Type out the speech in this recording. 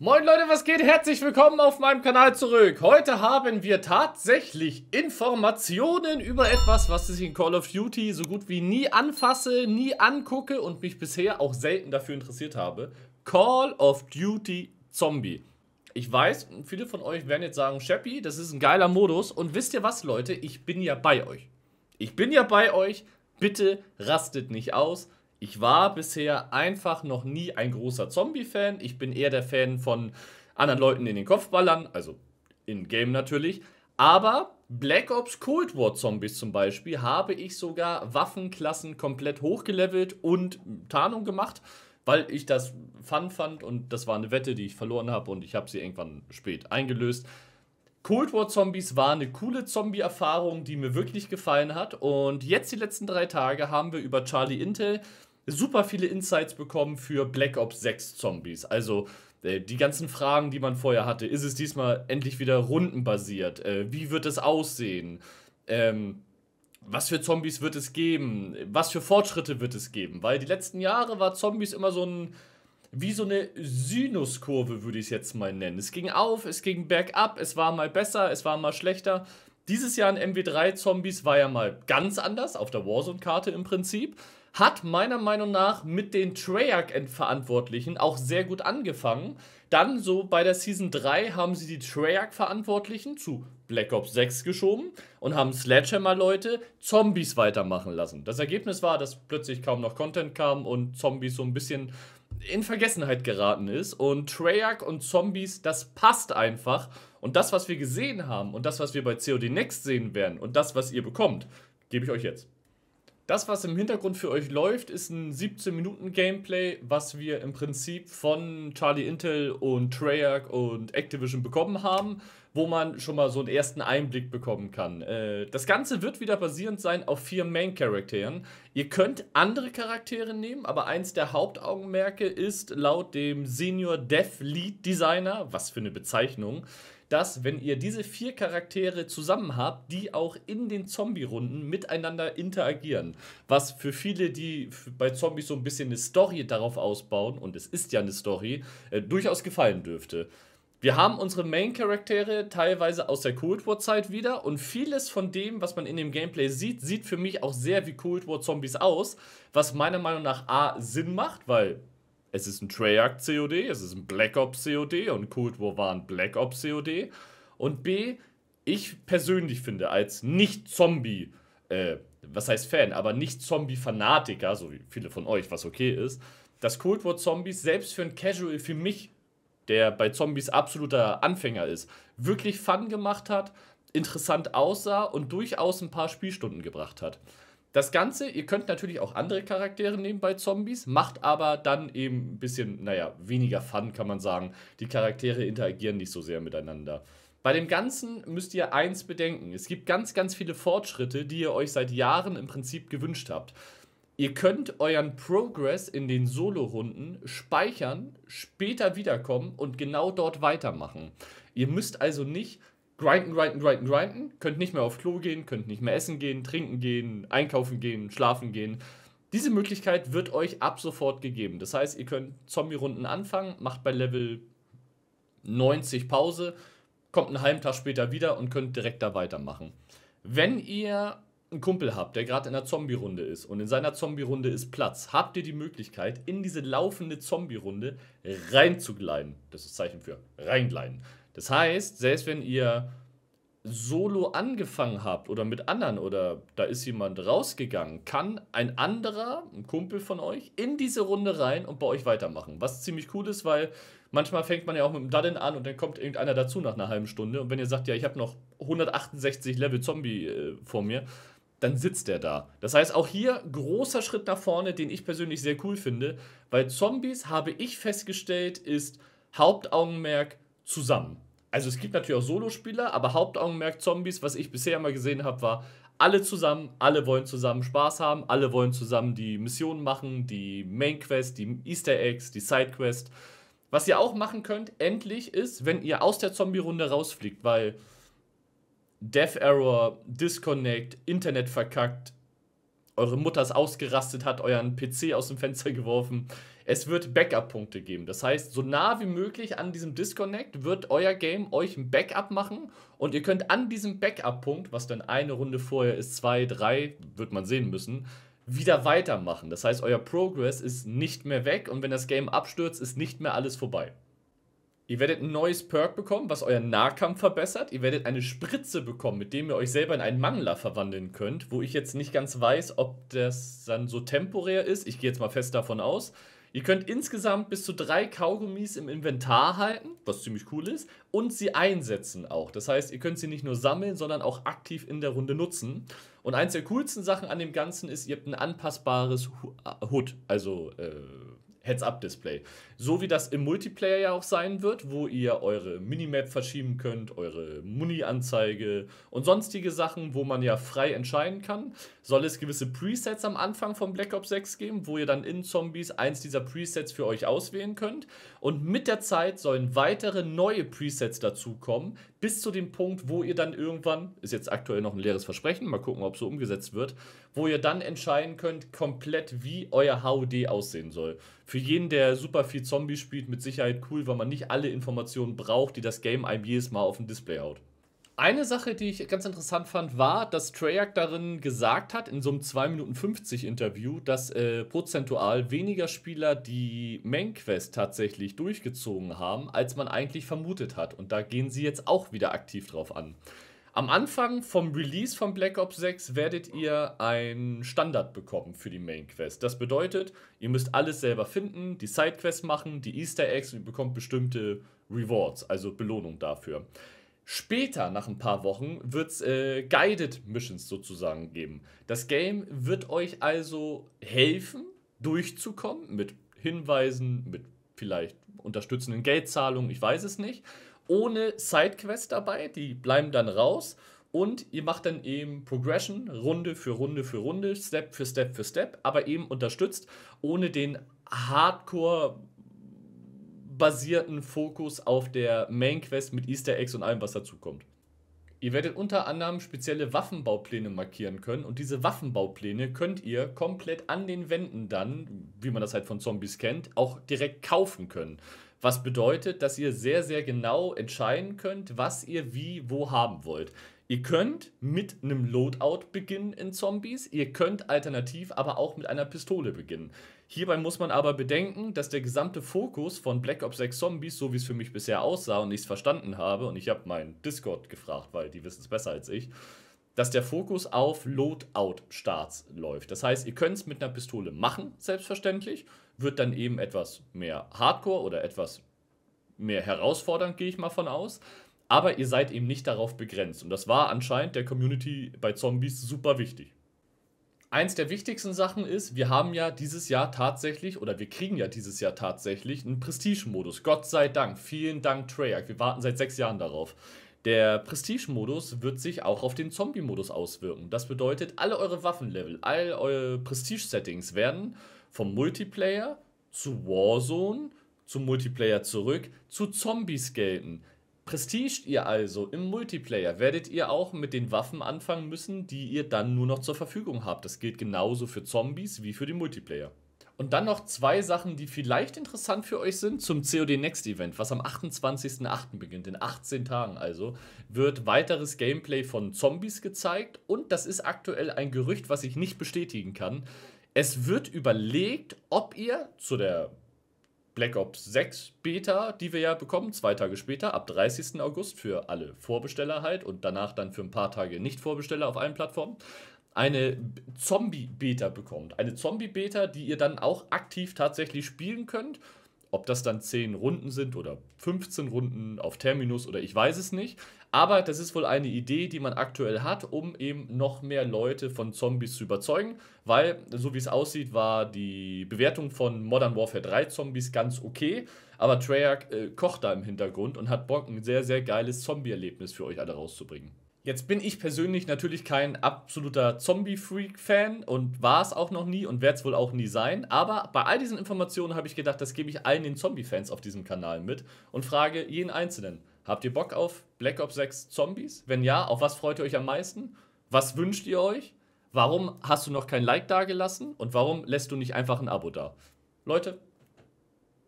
Moin Leute, was geht? Herzlich willkommen auf meinem Kanal zurück. Heute haben wir tatsächlich Informationen über etwas, was ich in Call of Duty so gut wie nie anfasse, nie angucke und mich bisher auch selten dafür interessiert habe. Call of Duty Zombie. Ich weiß, viele von euch werden jetzt sagen, Sheppy, das ist ein geiler Modus. Und wisst ihr was, Leute? Ich bin ja bei euch. Ich bin ja bei euch. Bitte rastet nicht aus. Ich war bisher einfach noch nie ein großer Zombie-Fan. Ich bin eher der Fan von anderen Leuten in den Kopf ballern, also in Game natürlich. Aber Black Ops Cold War Zombies zum Beispiel habe ich sogar Waffenklassen komplett hochgelevelt und Tarnung gemacht, weil ich das fun fand und das war eine Wette, die ich verloren habe und ich habe sie irgendwann spät eingelöst. Cold War Zombies war eine coole Zombie-Erfahrung, die mir wirklich gefallen hat. Und jetzt die letzten drei Tage haben wir über Charlie Intel super viele Insights bekommen für Black Ops 6 Zombies. Also äh, die ganzen Fragen, die man vorher hatte. Ist es diesmal endlich wieder rundenbasiert? Äh, wie wird es aussehen? Ähm, was für Zombies wird es geben? Was für Fortschritte wird es geben? Weil die letzten Jahre war Zombies immer so ein wie so eine Sinuskurve, würde ich es jetzt mal nennen. Es ging auf, es ging bergab, es war mal besser, es war mal schlechter. Dieses Jahr in MW3 Zombies war ja mal ganz anders, auf der Warzone-Karte im Prinzip hat meiner Meinung nach mit den Treyarch-Verantwortlichen auch sehr gut angefangen. Dann so bei der Season 3 haben sie die Treyarch-Verantwortlichen zu Black Ops 6 geschoben und haben Sledgehammer-Leute Zombies weitermachen lassen. Das Ergebnis war, dass plötzlich kaum noch Content kam und Zombies so ein bisschen in Vergessenheit geraten ist. Und Treyarch und Zombies, das passt einfach. Und das, was wir gesehen haben und das, was wir bei COD Next sehen werden und das, was ihr bekommt, gebe ich euch jetzt. Das, was im Hintergrund für euch läuft, ist ein 17-Minuten-Gameplay, was wir im Prinzip von Charlie Intel und Treyarch und Activision bekommen haben, wo man schon mal so einen ersten Einblick bekommen kann. Äh, das Ganze wird wieder basierend sein auf vier Main-Charakteren. Ihr könnt andere Charaktere nehmen, aber eins der Hauptaugenmerke ist laut dem Senior Dev Lead Designer, was für eine Bezeichnung, dass, wenn ihr diese vier Charaktere zusammen habt, die auch in den Zombie-Runden miteinander interagieren. Was für viele, die bei Zombies so ein bisschen eine Story darauf ausbauen, und es ist ja eine Story, äh, durchaus gefallen dürfte. Wir haben unsere Main-Charaktere teilweise aus der Cold War-Zeit wieder und vieles von dem, was man in dem Gameplay sieht, sieht für mich auch sehr wie Cold War-Zombies aus, was meiner Meinung nach A Sinn macht, weil es ist ein Treyarch COD, es ist ein Black Ops COD und Cold War war ein Black Ops COD. Und B, ich persönlich finde, als Nicht-Zombie, äh, was heißt Fan, aber Nicht-Zombie-Fanatiker, so wie viele von euch, was okay ist, dass Cold War Zombies selbst für ein Casual für mich, der bei Zombies absoluter Anfänger ist, wirklich Fun gemacht hat, interessant aussah und durchaus ein paar Spielstunden gebracht hat. Das Ganze, ihr könnt natürlich auch andere Charaktere nehmen bei Zombies, macht aber dann eben ein bisschen, naja, weniger Fun, kann man sagen. Die Charaktere interagieren nicht so sehr miteinander. Bei dem Ganzen müsst ihr eins bedenken: Es gibt ganz, ganz viele Fortschritte, die ihr euch seit Jahren im Prinzip gewünscht habt. Ihr könnt euren Progress in den Solo-Runden speichern, später wiederkommen und genau dort weitermachen. Ihr müsst also nicht grinden, grinden, grinden, grinden, könnt nicht mehr auf Klo gehen, könnt nicht mehr essen gehen, trinken gehen, einkaufen gehen, schlafen gehen. Diese Möglichkeit wird euch ab sofort gegeben. Das heißt, ihr könnt Zombie-Runden anfangen, macht bei Level 90 Pause, kommt einen halben Tag später wieder und könnt direkt da weitermachen. Wenn ihr einen Kumpel habt, der gerade in einer Zombie-Runde ist und in seiner Zombie-Runde ist Platz, habt ihr die Möglichkeit, in diese laufende Zombie-Runde reinzugleiten. Das ist Zeichen für reingleiten. Das heißt, selbst wenn ihr solo angefangen habt oder mit anderen oder da ist jemand rausgegangen, kann ein anderer, ein Kumpel von euch, in diese Runde rein und bei euch weitermachen. Was ziemlich cool ist, weil manchmal fängt man ja auch mit dem Daddeln an und dann kommt irgendeiner dazu nach einer halben Stunde. Und wenn ihr sagt, ja, ich habe noch 168 Level Zombie äh, vor mir, dann sitzt der da. Das heißt, auch hier großer Schritt nach vorne, den ich persönlich sehr cool finde, weil Zombies, habe ich festgestellt, ist Hauptaugenmerk zusammen also es gibt natürlich auch Solospieler, aber Hauptaugenmerk Zombies, was ich bisher immer gesehen habe, war alle zusammen, alle wollen zusammen Spaß haben, alle wollen zusammen die Missionen machen, die Main Quest, die Easter Eggs, die Side Quest. Was ihr auch machen könnt, endlich ist, wenn ihr aus der Zombie-Runde rausfliegt, weil Death Error, Disconnect, Internet verkackt, eure Mutter ist ausgerastet, hat euren PC aus dem Fenster geworfen. Es wird Backup-Punkte geben. Das heißt, so nah wie möglich an diesem Disconnect wird euer Game euch ein Backup machen und ihr könnt an diesem Backup-Punkt, was dann eine Runde vorher ist, zwei, drei, wird man sehen müssen, wieder weitermachen. Das heißt, euer Progress ist nicht mehr weg und wenn das Game abstürzt, ist nicht mehr alles vorbei. Ihr werdet ein neues Perk bekommen, was euren Nahkampf verbessert. Ihr werdet eine Spritze bekommen, mit dem ihr euch selber in einen Mangler verwandeln könnt, wo ich jetzt nicht ganz weiß, ob das dann so temporär ist. Ich gehe jetzt mal fest davon aus. Ihr könnt insgesamt bis zu drei Kaugummis im Inventar halten, was ziemlich cool ist, und sie einsetzen auch. Das heißt, ihr könnt sie nicht nur sammeln, sondern auch aktiv in der Runde nutzen. Und eins der coolsten Sachen an dem Ganzen ist, ihr habt ein anpassbares äh, Hood, also äh, Heads-Up-Display. So wie das im Multiplayer ja auch sein wird, wo ihr eure Minimap verschieben könnt, eure Muni-Anzeige und sonstige Sachen, wo man ja frei entscheiden kann. Soll es gewisse Presets am Anfang von Black Ops 6 geben, wo ihr dann in Zombies eins dieser Presets für euch auswählen könnt. Und mit der Zeit sollen weitere neue Presets dazukommen, bis zu dem Punkt, wo ihr dann irgendwann, ist jetzt aktuell noch ein leeres Versprechen, mal gucken, ob so umgesetzt wird, wo ihr dann entscheiden könnt, komplett wie euer HOD aussehen soll. Für jeden, der super viel Zombie spielt, mit Sicherheit cool, weil man nicht alle Informationen braucht, die das Game einem jedes Mal auf dem Display haut. Eine Sache, die ich ganz interessant fand, war, dass Treyarch darin gesagt hat, in so einem 2 Minuten 50 Interview, dass äh, prozentual weniger Spieler die Main Quest tatsächlich durchgezogen haben, als man eigentlich vermutet hat. Und da gehen sie jetzt auch wieder aktiv drauf an. Am Anfang vom Release von Black Ops 6 werdet ihr einen Standard bekommen für die Main Quest. Das bedeutet, ihr müsst alles selber finden, die Side Quest machen, die Easter Eggs und ihr bekommt bestimmte Rewards, also Belohnung dafür. Später, nach ein paar Wochen, wird es äh, Guided Missions sozusagen geben. Das Game wird euch also helfen, durchzukommen mit Hinweisen, mit vielleicht unterstützenden Geldzahlungen, ich weiß es nicht. Ohne Sidequests dabei, die bleiben dann raus. Und ihr macht dann eben Progression, Runde für Runde für Runde, Step für Step für Step, aber eben unterstützt, ohne den Hardcore basierten Fokus auf der Main Quest mit Easter Eggs und allem, was dazu kommt. Ihr werdet unter anderem spezielle Waffenbaupläne markieren können und diese Waffenbaupläne könnt ihr komplett an den Wänden dann, wie man das halt von Zombies kennt, auch direkt kaufen können. Was bedeutet, dass ihr sehr, sehr genau entscheiden könnt, was ihr wie, wo haben wollt. Ihr könnt mit einem Loadout beginnen in Zombies, ihr könnt alternativ aber auch mit einer Pistole beginnen. Hierbei muss man aber bedenken, dass der gesamte Fokus von Black Ops 6 Zombies, so wie es für mich bisher aussah und ich es verstanden habe, und ich habe meinen Discord gefragt, weil die wissen es besser als ich, dass der Fokus auf Loadout-Starts läuft. Das heißt, ihr könnt es mit einer Pistole machen, selbstverständlich, wird dann eben etwas mehr Hardcore oder etwas mehr herausfordernd, gehe ich mal von aus. Aber ihr seid eben nicht darauf begrenzt. Und das war anscheinend der Community bei Zombies super wichtig eins der wichtigsten Sachen ist, wir haben ja dieses Jahr tatsächlich, oder wir kriegen ja dieses Jahr tatsächlich einen Prestige-Modus. Gott sei Dank. Vielen Dank, Treyarch. Wir warten seit sechs Jahren darauf. Der Prestige-Modus wird sich auch auf den Zombie-Modus auswirken. Das bedeutet, alle eure Waffenlevel, all eure Prestige-Settings werden vom Multiplayer zu Warzone, zum Multiplayer zurück, zu Zombies gelten. Prestige ihr also im Multiplayer, werdet ihr auch mit den Waffen anfangen müssen, die ihr dann nur noch zur Verfügung habt. Das gilt genauso für Zombies wie für den Multiplayer. Und dann noch zwei Sachen, die vielleicht interessant für euch sind zum COD Next Event, was am 28.08. beginnt, in 18 Tagen also, wird weiteres Gameplay von Zombies gezeigt und das ist aktuell ein Gerücht, was ich nicht bestätigen kann. Es wird überlegt, ob ihr zu der Black Ops 6 Beta, die wir ja bekommen, zwei Tage später, ab 30. August für alle Vorbesteller halt und danach dann für ein paar Tage Nicht-Vorbesteller auf allen Plattformen, eine Zombie-Beta bekommt. Eine Zombie-Beta, die ihr dann auch aktiv tatsächlich spielen könnt. Ob das dann 10 Runden sind oder 15 Runden auf Terminus oder ich weiß es nicht. Aber das ist wohl eine Idee, die man aktuell hat, um eben noch mehr Leute von Zombies zu überzeugen, weil so wie es aussieht, war die Bewertung von Modern Warfare 3 Zombies ganz okay. Aber Treyarch äh, kocht da im Hintergrund und hat Bock, ein sehr, sehr geiles Zombie-Erlebnis für euch alle rauszubringen. Jetzt bin ich persönlich natürlich kein absoluter Zombie-Freak-Fan und war es auch noch nie und werde es wohl auch nie sein. Aber bei all diesen Informationen habe ich gedacht, das gebe ich allen den Zombie-Fans auf diesem Kanal mit und frage jeden Einzelnen, Habt ihr Bock auf Black Ops 6 Zombies? Wenn ja, auf was freut ihr euch am meisten? Was wünscht ihr euch? Warum hast du noch kein Like dagelassen? Und warum lässt du nicht einfach ein Abo da? Leute,